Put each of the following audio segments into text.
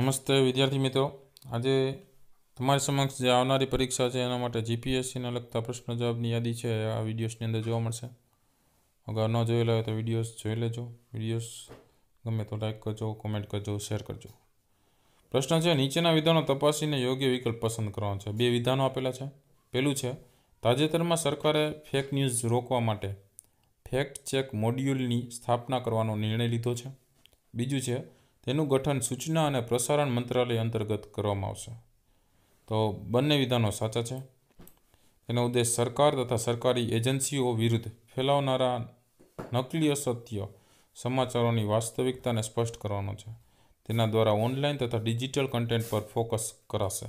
નમસ્તે વિદ્યાર્થી મિત્રો આજે તમારી સમક્ષ જે આવનારી પરીક્ષા છે એના માટે જીપીએસસીને લગતા પ્રશ્ન જવાબની યાદી છે આ વિડીયોસની અંદર જોવા મળશે અગર ન જોયેલા હોય તો વિડીયોઝ જોઈ લેજો વિડીયોઝ ગમે તો લાઇક કરજો કોમેન્ટ કરજો શેર કરજો પ્રશ્ન છે નીચેના વિધાનો તપાસીને યોગ્ય વિકલ્પ પસંદ કરવાનો છે બે વિધાનો આપેલા છે પહેલું છે તાજેતરમાં સરકારે ફેક ન્યૂઝ રોકવા માટે ફેક્ટ ચેક મોડ્યુલની સ્થાપના કરવાનો નિર્ણય લીધો છે બીજું છે તેનું ગઠન સૂચના અને પ્રસારણ મંત્રાલય અંતર્ગત કરવામાં આવશે તો બંને વિધાનો સાચા છે તેનો ઉદ્દેશ સરકાર તથા સરકારી એજન્સીઓ વિરુદ્ધ ફેલાવનારા નકલી અસત્ય સમાચારોની વાસ્તવિકતાને સ્પષ્ટ કરવાનો છે તેના દ્વારા ઓનલાઈન તથા ડિજિટલ કન્ટેન્ટ પર ફોકસ કરાશે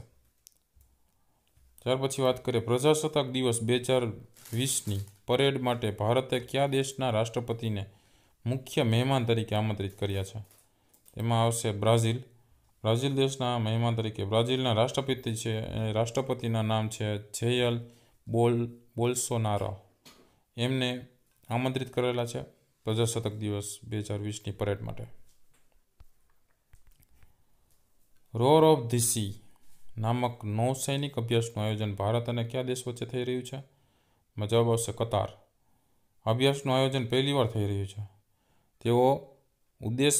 ત્યાર પછી વાત કરીએ પ્રજાસત્તાક દિવસ બે હજાર વીસની પરેડ માટે ભારતે કયા દેશના રાષ્ટ્રપતિને મુખ્ય મહેમાન તરીકે આમંત્રિત કર્યા છે તેમાં આવશે બ્રાઝિલ બ્રાઝિલ દેશના મહેમાન તરીકે બ્રાઝિલના રાષ્ટ્રપતિ છે રાષ્ટ્રપતિના નામ છે જેયલ બોલ બોલ્સોનારા એમને આમંત્રિત કરેલા છે પ્રજાસત્તાક દિવસ બે હજાર વીસની પરેડ માટે રોર ઓફ ધી સી નામક નૌસૈનિક અભ્યાસનું આયોજન ભારત અને કયા દેશ વચ્ચે થઈ રહ્યું છે માં જવાબ આવશે કતાર અભ્યાસનું આયોજન પહેલીવાર થઈ રહ્યું છે તેઓ ઉદ્દેશ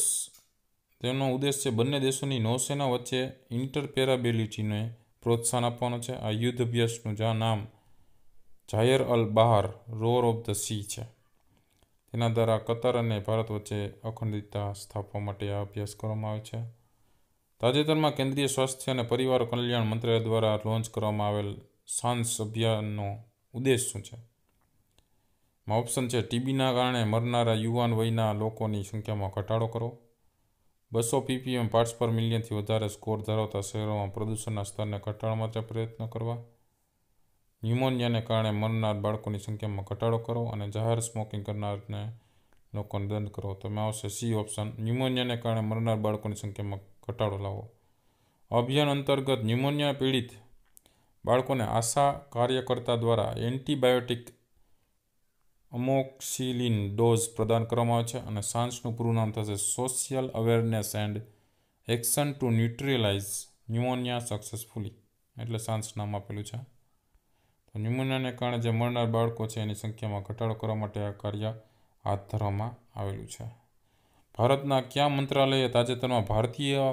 તેનો ઉદ્દેશ છે બંને દેશોની નૌસેના વચ્ચે ઇન્ટરપેરાબિલિટીને પ્રોત્સાહન આપવાનો છે આ યુદ્ધ અભ્યાસનું જ્યાં નામ જાયર અલ બહાર રોર ઓફ ધ સી છે તેના દ્વારા કતાર અને ભારત વચ્ચે અખંડિતતા સ્થાપવા માટે આ અભ્યાસ કરવામાં આવે છે તાજેતરમાં કેન્દ્રીય સ્વાસ્થ્ય અને પરિવાર કલ્યાણ મંત્રાલય દ્વારા લોન્ચ કરવામાં આવેલ સાંસ અભિયાનનો ઉદ્દેશ શું છે ઓપ્શન છે ટીબીના કારણે મરનારા યુવાન વયના લોકોની સંખ્યામાં ઘટાડો કરો બસો પીપીએમ પાર્ટ્સ પર મિલિયનથી વધારે સ્કોર ધરાવતા શહેરોમાં પ્રદૂષણના સ્તરને ઘટાડવા માટે પ્રયત્ન કરવા ન્યુમોનિયાને કારણે મરનાર બાળકોની સંખ્યામાં ઘટાડો કરો અને જાહેર સ્મોકિંગ કરનારને લોકોને દંડ કરો તો એમાં આવશે સી ઓપ્શન ન્યુમોનિયાને કારણે મરનાર બાળકોની સંખ્યામાં ઘટાડો લાવો અભિયાન અંતર્ગત ન્યુમોનિયા પીડિત બાળકોને આશા કાર્યકર્તા દ્વારા એન્ટીબાયોટિક અમોક્સિલિન ડોઝ પ્રદાન કરવામાં આવે છે અને સાન્સનું પૂરું નામ થશે social awareness and action to neutralise pneumonia successfully એટલે સાન્સ નામ આપેલું છે તો ન્યુમોનિયાને કારણે જે મરનાર બાળકો છે એની સંખ્યામાં ઘટાડો કરવા માટે આ કાર્ય હાથ ધરવામાં આવેલું છે ભારતના કયા મંત્રાલયે તાજેતરમાં ભારતીય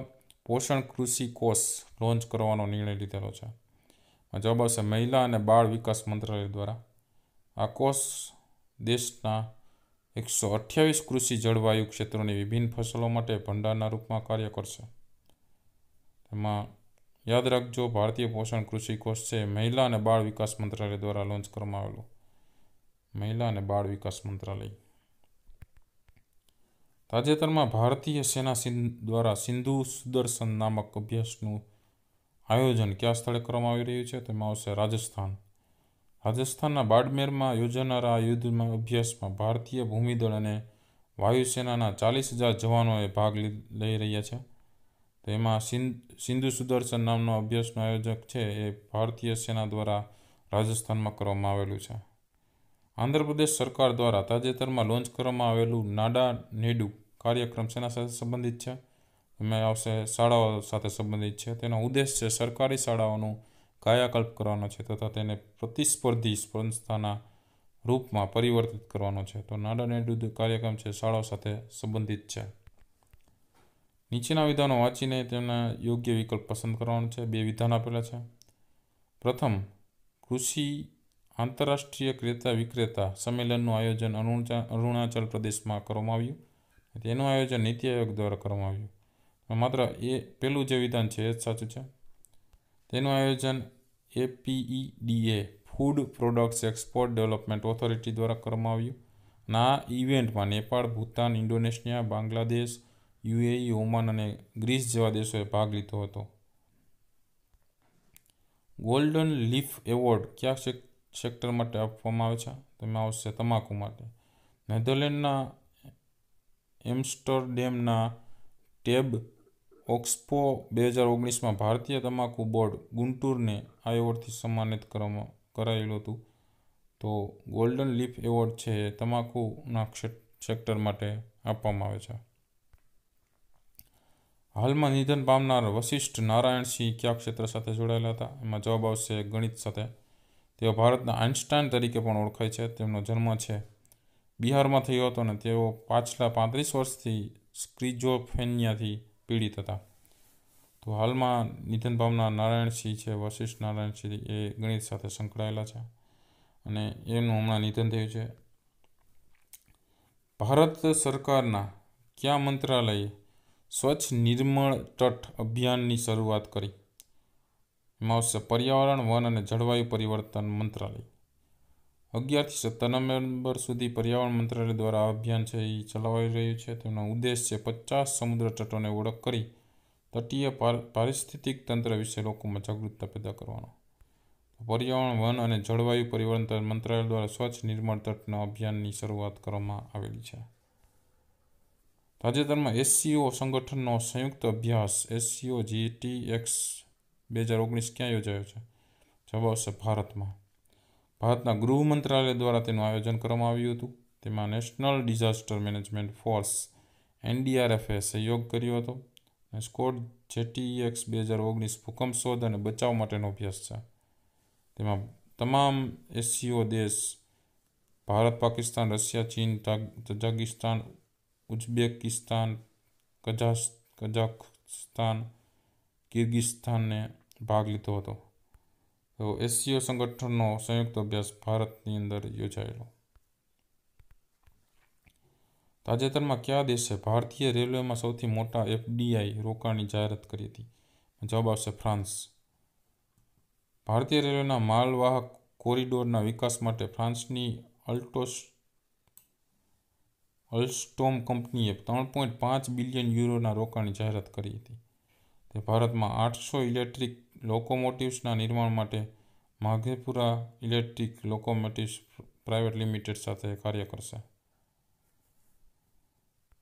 પોષણ કૃષિ કોષ લોન્ચ કરવાનો નિર્ણય લીધેલો છે જવાબ આવશે મહિલા અને બાળ વિકાસ મંત્રાલય દ્વારા આ કોષ દેશના એકસો અઠ્યાવીસ કૃષિ જળવાયુ ક્ષેત્રોની વિભિન્ન ફસલો માટે ભંડારના રૂપમાં કાર્ય કરશે તેમાં યાદ રાખજો ભારતીય પોષણ કૃષિ કોષ છે મહિલા અને બાળ વિકાસ મંત્રાલય દ્વારા લોન્ચ કરવામાં આવેલું મહિલા અને બાળ વિકાસ મંત્રાલય તાજેતરમાં ભારતીય સેના દ્વારા સિંધુ સુદર્શન નામક અભ્યાસનું આયોજન કયા સ્થળે કરવામાં આવી રહ્યું છે તેમાં આવશે રાજસ્થાન રાજસ્થાનના બાડમેરમાં યોજાનારા આ યુદ્ધમાં અભ્યાસમાં ભારતીય ભૂમિદળ અને વાયુસેનાના ચાલીસ હજાર જવાનોએ ભાગ લઈ રહ્યા છે તો એમાં સિંધુ સુદર્શન નામનો અભ્યાસનો આયોજક છે એ ભારતીય સેના દ્વારા રાજસ્થાનમાં કરવામાં આવેલું છે આંધ્રપ્રદેશ સરકાર દ્વારા તાજેતરમાં લોન્ચ કરવામાં આવેલું નાડા નેડુ કાર્યક્રમ સેના સાથે સંબંધિત છે એમાં આવશે શાળાઓ સાથે સંબંધિત છે તેનો ઉદ્દેશ છે સરકારી શાળાઓનું કાયાકલ્પ કરવાનો છે તથા તેને પ્રતિસ્પર્ધી સંસ્થાના રૂપમાં પરિવર્તિત કરવાનો છે તો નાડાને વિરુદ્ધ કાર્યક્રમ છે શાળાઓ સાથે સંબંધિત છે નીચેના વિધાનો વાંચીને તેમના યોગ્ય વિકલ્પ પસંદ કરવાનો છે બે વિધાન આપેલા છે પ્રથમ કૃષિ આંતરરાષ્ટ્રીય ક્રેતા વિક્રેતા સંમેલનનું આયોજન અરુણાચલ પ્રદેશમાં કરવામાં આવ્યું તેનું આયોજન નીતિ આયોગ દ્વારા કરવામાં આવ્યું માત્ર એ પહેલું જે વિધાન છે એ જ સાચું છે તેનું આયોજન APEDA food products export development authority દ્વારા કરવામાં આવ્યું ના ઇવેન્ટમાં Nepal Bhutan Indonesia Bangladesh UAE Oman અને ગ્રીસ જેવા દેશોએ ભાગ લીધો હતો ગોલ્ડન લીફ એવોર્ડ કયા સેક્ટર માટે આપવામાં આવે છે તેમાં આવશે તમાકુ માટે નેધરલેન્ડના એમ્સ્ટરડેમના ટેબ ઓક્સપો બે હજાર ઓગણીસમાં ભારતીય તમાકુ બોર્ડ ગુંટૂરને આ એવોર્ડથી સન્માનિત કરવામાં કરાયેલું હતું તો ગોલ્ડન લીફ એવોર્ડ છે એ તમાકુના સેક્ટર માટે આપવામાં આવે છે હાલમાં નિધન પામનાર વશિષ્ઠ નારાયણસિંહ કયા ક્ષેત્ર સાથે જોડાયેલા હતા એમાં જવાબ આવશે ગણિત સાથે તેઓ ભારતના આઇન્સ્ટાઇન તરીકે પણ ઓળખાય છે તેમનો જન્મ છે બિહારમાં થયો હતો અને તેઓ પાછલા પાંત્રીસ વર્ષથી સ્ક્રિઝોફેનિયાથી પીડિત હતા તો હાલમાં નિધન પામનાર નારાયણસિંહ છે વશિષ્ઠ નારાયણસિંહ એ ગણિત સાથે સંકળાયેલા છે અને એનું હમણાં નિધન થયું છે ભારત સરકારના કયા મંત્રાલયે સ્વચ્છ નિર્મળ તટ અભિયાનની શરૂઆત કરી એમાં આવશે પર્યાવરણ વન અને જળવાયુ પરિવર્તન મંત્રાલય અગિયારથી સત્તર નવેમ્બર સુધી પર્યાવરણ મંત્રાલય દ્વારા આ અભિયાન છે એ ચલાવાઈ રહ્યું છે તેનો ઉદ્દેશ છે પચાસ સમુદ્ર તટોને ઓળખ કરી તટીય પારિસ્થિતિક તંત્ર વિશે લોકોમાં જાગૃતતા પેદા કરવાનો પર્યાવરણ વન અને જળવાયુ પરિવર્તન મંત્રાલય દ્વારા સ્વચ્છ નિર્મળ તટના અભિયાનની શરૂઆત કરવામાં આવેલી છે તાજેતરમાં એસસીઓ સંગઠનનો સંયુક્ત અભ્યાસ એસસીઓ એક્સ બે હજાર ઓગણીસ ક્યાં યોજાયો છે જવાબ આવશે ભારતમાં ભારતના ગૃહ મંત્રાલય દ્વારા તેનું આયોજન કરવામાં આવ્યું હતું તેમાં નેશનલ ડિઝાસ્ટર મેનેજમેન્ટ ફોર્સ એનડીઆરએફે સહયોગ કર્યો હતો અને સ્કોટ જેટીએક્સ બે હજાર ઓગણીસ ભૂકંપ શોધ અને બચાવ માટેનો અભ્યાસ છે તેમાં તમામ એસસીઓ દેશ ભારત પાકિસ્તાન રશિયા ચીન તજાકિસ્તાન ઉઝબેકિસ્તાન કઝાકસ્તાન કિર્ગિસ્તાનને ભાગ લીધો હતો તો એશિયો સંગઠનનો સંયુક્ત અભ્યાસ ભારતની અંદર યોજાયેલો તાજેતરમાં કયા દેશે ભારતીય રેલવેમાં સૌથી મોટા એફડીઆઈ રોકાણની જાહેરાત કરી હતી જવાબ આવશે ફ્રાન્સ ભારતીય રેલવેના માલવાહક કોરિડોરના વિકાસ માટે ફ્રાન્સની અલ્ટોસ અલ્સ્ટોમ કંપનીએ ત્રણ પોઈન્ટ પાંચ બિલિયન યુરોના રોકાણની જાહેરાત કરી હતી તે ભારતમાં આઠસો ઇલેક્ટ્રિક લોકોમોટિવ્સના નિર્માણ માટે Madhepura electric locomotives private limited સાથે કાર્ય કરશે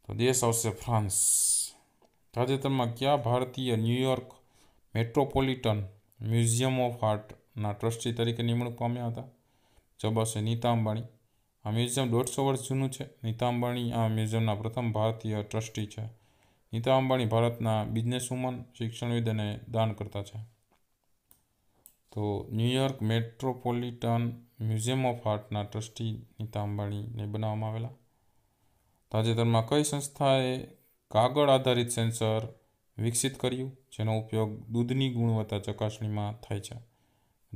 તો દેશ આવશે ફ્રાન્સ તાજેતરમાં કયા ભારતીય ન્યુયોર્ક મેટ્રોપોલિટન મ્યુઝિયમ ઓફ આર્ટના ટ્રસ્ટી તરીકે નિમણૂક પામ્યા હતા જવાબ આવશે નીતા અંબાણી આ મ્યુઝિયમ દોઢસો વર્ષ જૂનું છે નીતા અંબાણી આ મ્યુઝિયમના પ્રથમ ભારતીય ટ્રસ્ટી છે નીતા અંબાણી ભારતના બિઝનેસ વુમન શિક્ષણવિદ અને દાનકર્તા છે તો ન્યુયોર્ક મેટ્રોપોલિટન મ્યુઝિયમ ઓફ આર્ટના ટ્રસ્ટી નીતા અંબાણીને બનાવવામાં આવેલા તાજેતરમાં કઈ સંસ્થાએ કાગળ આધારિત સેન્સર વિકસિત કર્યું જેનો ઉપયોગ દૂધની ગુણવત્તા ચકાસણીમાં થાય છે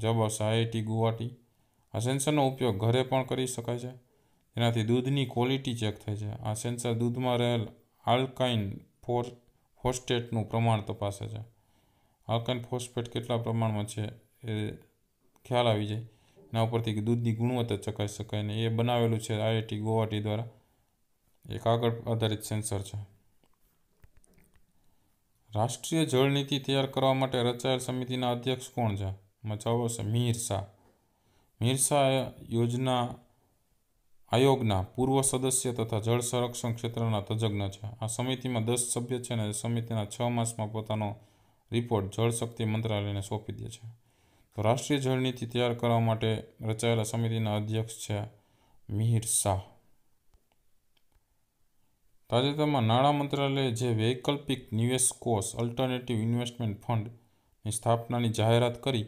જવાબ આવશે આઈઆઈટી ગુવાહાટી આ સેન્સરનો ઉપયોગ ઘરે પણ કરી શકાય છે તેનાથી દૂધની ક્વોલિટી ચેક થાય છે આ સેન્સર દૂધમાં રહેલ આલ્કાઇન ફોર ફોસ્ટેટનું પ્રમાણ તપાસે છે આલ્કાઇન ફોસ્ફેટ કેટલા પ્રમાણમાં છે એ ખ્યાલ આવી જાય એના ઉપરથી દૂધની ગુણવત્તા ચકાસી શકાય ને એ બનાવેલું છે આઈઆઈટી ગુવાહાટી દ્વારા એ કાગળ આધારિત સેન્સર છે રાષ્ટ્રીય જળ નીતિ તૈયાર કરવા માટે રચાયેલ સમિતિના અધ્યક્ષ કોણ છે એમાં જવાબ આવશે મિહિર શાહ મિહિર શાહ યોજના આયોગના પૂર્વ સદસ્ય તથા જળ સંરક્ષણ ક્ષેત્રના તજજ્ઞ છે આ સમિતિમાં દસ સભ્ય છે અને સમિતિના છ માસમાં પોતાનો રિપોર્ટ જળશક્તિ મંત્રાલયને સોંપી દે છે તો રાષ્ટ્રીય જળનીતિ તૈયાર કરવા માટે રચાયેલા સમિતિના અધ્યક્ષ છે મિહિર શાહ તાજેતરમાં નાણાં મંત્રાલયે જે વૈકલ્પિક નિવેશ કોષ અલ્ટરનેટિવ ઇન્વેસ્ટમેન્ટ ફંડની સ્થાપનાની જાહેરાત કરી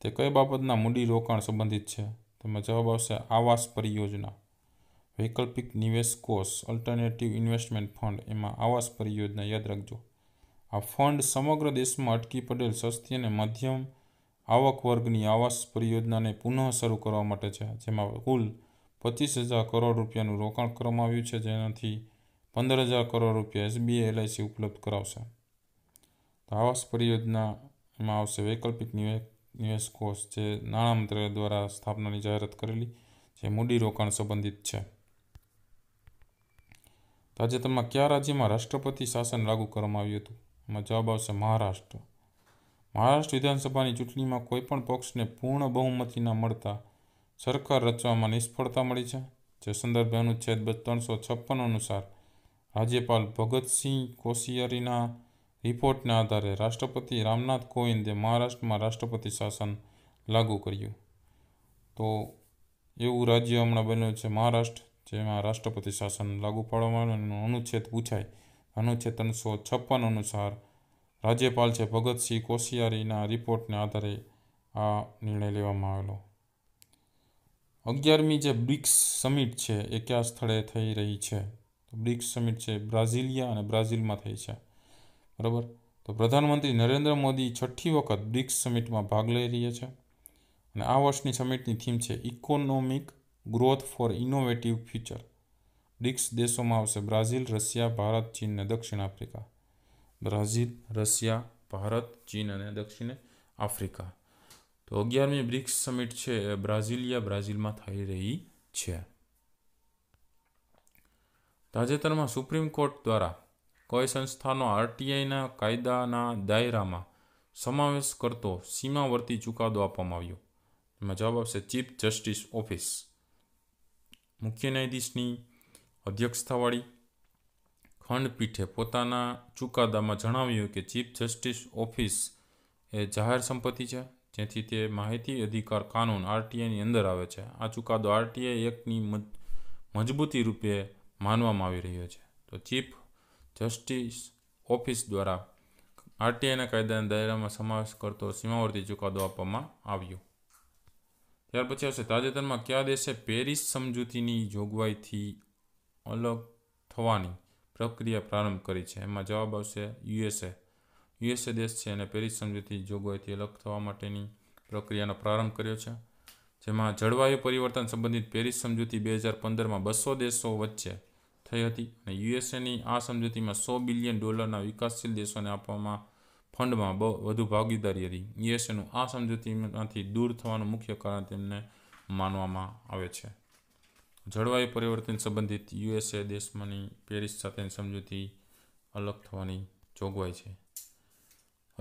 તે કઈ બાબતના મૂડી રોકાણ સંબંધિત છે તેમાં જવાબ આવશે આવાસ પરિયોજના વૈકલ્પિક નિવેશ કોષ અલ્ટરનેટિવ ઇન્વેસ્ટમેન્ટ ફંડ એમાં આવાસ પરિયોજના યાદ રાખજો આ ફંડ સમગ્ર દેશમાં અટકી પડેલ સસ્તી અને મધ્યમ આવક વર્ગની આવાસ પરિયોજનાને પુનઃ શરૂ કરવા માટે છે જેમાં કુલ પચીસ હજાર કરોડ રૂપિયાનું રોકાણ કરવામાં આવ્યું છે જેનાથી પંદર હજાર કરોડ રૂપિયા એસબીઆઈ એલઆઈસી ઉપલબ્ધ કરાવશે તો આવાસ પરિયોજના એમાં આવશે વૈકલ્પિક નિવેશ કોષ જે નાણાં મંત્રાલય દ્વારા સ્થાપનાની જાહેરાત કરેલી જે મૂડીરોકાણ સંબંધિત છે તાજેતરમાં કયા રાજ્યમાં રાષ્ટ્રપતિ શાસન લાગુ કરવામાં આવ્યું હતું એમાં જવાબ આવશે મહારાષ્ટ્ર મહારાષ્ટ્ર વિધાનસભાની ચૂંટણીમાં કોઈપણ પક્ષને પૂર્ણ બહુમતી ન મળતા સરકાર રચવામાં નિષ્ફળતા મળી છે જે સંદર્ભે અનુચ્છેદ ત્રણસો છપ્પન અનુસાર રાજ્યપાલ ભગતસિંહ કોશિયારીના રિપોર્ટના આધારે રાષ્ટ્રપતિ રામનાથ કોવિંદે મહારાષ્ટ્રમાં રાષ્ટ્રપતિ શાસન લાગુ કર્યું તો એવું રાજ્ય હમણાં બન્યું છે મહારાષ્ટ્ર જેમાં રાષ્ટ્રપતિ શાસન લાગુ પાડવાનો અનુચ્છેદ પૂછાય અનુચ્છેદ ત્રણસો છપ્પન અનુસાર રાજ્યપાલ છે ભગતસિંહ કોશિયારીના રિપોર્ટને આધારે આ નિર્ણય લેવામાં આવેલો અગિયારમી જે બ્રિક્સ સમિટ છે એ કયા સ્થળે થઈ રહી છે તો બ્રિક્સ સમિટ છે બ્રાઝિલિયા અને બ્રાઝિલમાં થઈ છે બરાબર તો પ્રધાનમંત્રી નરેન્દ્ર મોદી છઠ્ઠી વખત બ્રિક્સ સમિટમાં ભાગ લઈ રહ્યા છે અને આ વર્ષની સમિટની થીમ છે economic growth for innovative future BRICS દેશોમાં આવશે બ્રાઝિલ રશિયા ભારત ચીન અને દક્ષિણ આફ્રિકા બ્રાઝિલ રશિયા ભારત ચીન અને દક્ષિણ આફ્રિકા તો અગિયારમી બ્રિક્સ સમિટ છે એ બ્રાઝિલિયા બ્રાઝિલમાં થઈ રહી છે તાજેતરમાં સુપ્રીમ કોર્ટ દ્વારા કોઈ સંસ્થાનો આરટીઆઈના કાયદાના દાયરામાં સમાવેશ કરતો સીમાવર્તી ચુકાદો આપવામાં આવ્યો એમાં જવાબ આવશે ચીફ જસ્ટિસ ઓફિસ મુખ્ય ન્યાયાધીશની અધ્યક્ષતાવાળી ખંડપીઠે પોતાના ચુકાદામાં જણાવ્યું કે ચીફ જસ્ટિસ ઓફિસ એ જાહેર સંપત્તિ છે જેથી તે માહિતી અધિકાર કાનૂન આરટીઆઈની અંદર આવે છે આ ચુકાદો આરટીઆઈ એક્ટની મજબૂતી રૂપે માનવામાં આવી રહ્યો છે તો ચીફ જસ્ટિસ ઓફિસ દ્વારા આરટીઆઈના કાયદાના દાયરામાં સમાવેશ કરતો સીમાવર્તી ચુકાદો આપવામાં આવ્યો ત્યાર પછી આવશે તાજેતરમાં કયા દેશે પેરિસ સમજૂતીની જોગવાઈથી અલગ થવાની પ્રક્રિયા પ્રારંભ કરી છે એમાં જવાબ આવશે યુએસએ યુએસએ દેશ છે અને પેરિસ સમજૂતી જોગવાઈથી અલગ થવા માટેની પ્રક્રિયાનો પ્રારંભ કર્યો છે જેમાં જળવાયુ પરિવર્તન સંબંધિત પેરિસ સમજૂતી બે હજાર પંદરમાં બસો દેશો વચ્ચે થઈ હતી અને યુએસએની આ સમજૂતીમાં સો બિલિયન ડોલરના વિકાસશીલ દેશોને આપવામાં ફંડમાં વધુ ભાગીદારી હતી યુએસએનું આ સમજૂતીમાંથી દૂર થવાનું મુખ્ય કારણ તેમને માનવામાં આવે છે જળવાયુ પરિવર્તન સંબંધિત યુએસએ દેશમાંની પેરિસ સાથેની સમજૂતી અલગ થવાની જોગવાઈ છે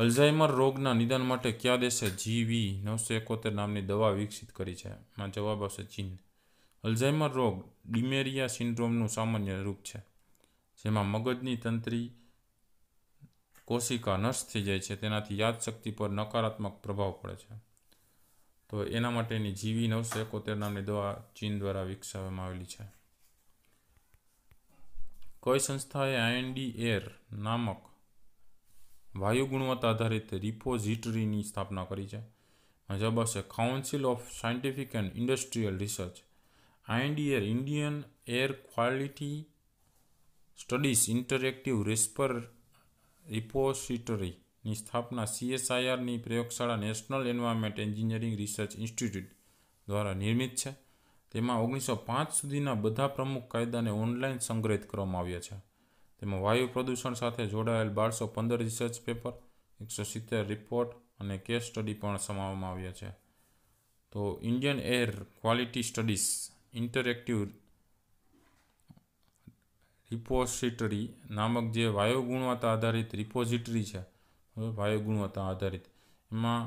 અલ્ઝાઇમર રોગના નિદાન માટે કયા દેશે જીવી નવસો એકોતેર નામની દવા વિકસિત કરી છે માં જવાબ આવશે ચીન અલ્ઝાઇમર રોગ ડિમેરિયા સિન્ડ્રોમનું સામાન્ય રૂપ છે જેમાં મગજની તંત્રી કોશિકા નષ્ટ થઈ જાય છે તેનાથી યાદશક્તિ પર નકારાત્મક પ્રભાવ પડે છે તો એના માટેની જીવી નવસો એકોતેર નામની દવા ચીન દ્વારા વિકસાવવામાં આવેલી છે કોઈ સંસ્થાએ આઈએનડી એર નામક વાયુ ગુણવત્તા આધારિત રિપોઝિટરીની સ્થાપના કરી છે જવાબ આવશે council of scientific and industrial research IND air Indian air quality studies interactive રેસ્પર રિપોસિટરીની સ્થાપના સીએસઆઈઆરની પ્રયોગશાળા national environment engineering research institute દ્વારા નિર્મિત છે તેમાં ઓગણીસો પાંચ સુધીના બધા પ્રમુખ કાયદાને ઓનલાઈન સંગ્રહિત કરવામાં આવ્યા છે તેમાં વાયુ પ્રદૂષણ સાથે જોડાયેલ બારસો પંદર રિસર્ચ પેપર એકસો સિત્તેર રિપોર્ટ અને કેસ સ્ટડી પણ સમાવવામાં આવ્યા છે તો Indian air quality studies interactive repository નામક જે વાયુ ગુણવત્તા આધારિત રિપોઝિટરી છે વાયુ ગુણવત્તા આધારિત એમાં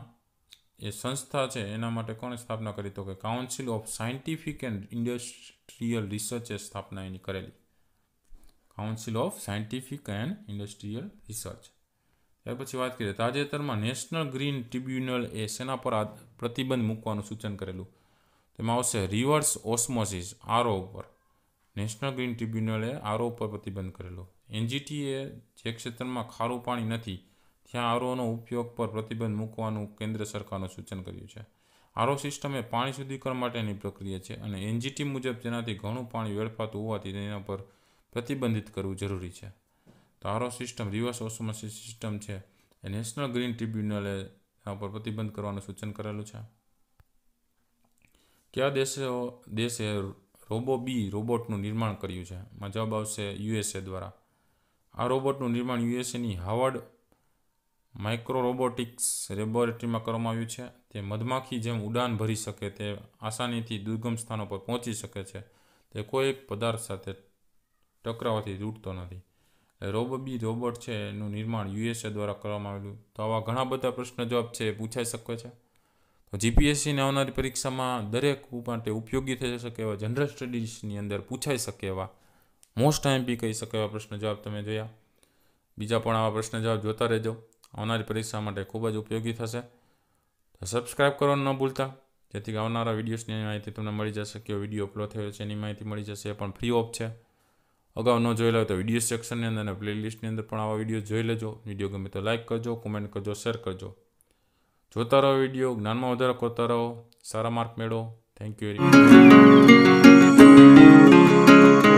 એ સંસ્થા છે એના માટે કોણે સ્થાપના કરી તો કે council of scientific and industrial રિસર્ચે સ્થાપના એની કરેલી council of scientific and industrial research ત્યાર પછી વાત કરીએ તાજેતરમાં નેશનલ ગ્રીન ટ્રિબ્યુનલ એ સેના પર પ્રતિબંધ મૂકવાનું સૂચન કરેલું તેમાં આવશે રિવર્સ ઓસ્મોસિસ આરો ઉપર નેશનલ ગ્રીન ટ્રિબ્યુનલે આરો પર પ્રતિબંધ કરેલો એનજીટીએ જે ક્ષેત્રમાં ખારું પાણી નથી ત્યાં આરોનો ઉપયોગ પર પ્રતિબંધ મૂકવાનું કેન્દ્ર સરકારનું સૂચન કર્યું છે આરઓ સિસ્ટમ એ પાણી શુદ્ધિકરણ માટેની પ્રક્રિયા છે અને એનજીટી મુજબ તેનાથી ઘણું પાણી વેડફાતું હોવાથી તેના પર પ્રતિબંધિત કરવું જરૂરી છે તો RO system reverse osmosis system છે એ નેશનલ ગ્રીન ટ્રિબ્યુનલે એના પર પ્રતિબંધ કરવાનું સૂચન કરેલું છે કયા દેશો દેશે રોબો બી રોબોટનું નિર્માણ કર્યું છે એમાં જવાબ આવશે યુએસએ દ્વારા આ રોબોટનું નિર્માણ યુએસએની હાવર્ડ માઇક્રો રોબોટિક્સ લેબોરેટરીમાં કરવામાં આવ્યું છે તે મધમાખી જેમ ઉડાન ભરી શકે તે આસાનીથી દુર્ગમ સ્થાનો પર પહોંચી શકે છે તે કોઈ એક પદાર્થ સાથે ટકરાવાથી તૂટતો નથી રોબોબી રોબોટ છે એનું નિર્માણ યુએસએ દ્વારા કરવામાં આવેલું તો આવા ઘણા બધા પ્રશ્ન જવાબ છે એ પૂછાઈ શકે છે જીપીએસસીને આવનારી પરીક્ષામાં દરેક માટે ઉપયોગી થઈ શકે એવા જનરલ સ્ટડીઝની અંદર પૂછાઈ શકે એવા મોસ્ટ ટાઈમ બી કહી શકે એવા પ્રશ્ન જવાબ તમે જોયા બીજા પણ આવા પ્રશ્ન જવાબ જોતા રહેજો આવનારી પરીક્ષા માટે ખૂબ જ ઉપયોગી થશે સબસ્ક્રાઇબ કરવાનું ન ભૂલતા જેથી આવનારા વિડીયોઝની માહિતી તમને મળી જશે કે વિડીયો અપલોડ થયો છે એની માહિતી મળી જશે એ પણ ફ્રી ઓફ છે અગાઉ ન જોઈ લો તો વિડીયો સેક્શનની અંદર અને પ્લેલિસ્ટની અંદર પણ આવા વિડીયો જોઈ લેજો વિડીયો ગમે તો લાઇક કરજો કોમેન્ટ કરજો શેર કરજો જોતા રહો વિડીયો જ્ઞાનમાં વધારો કરતા રહો સારા માર્ક મેળો થેન્ક યુ વેરી મચ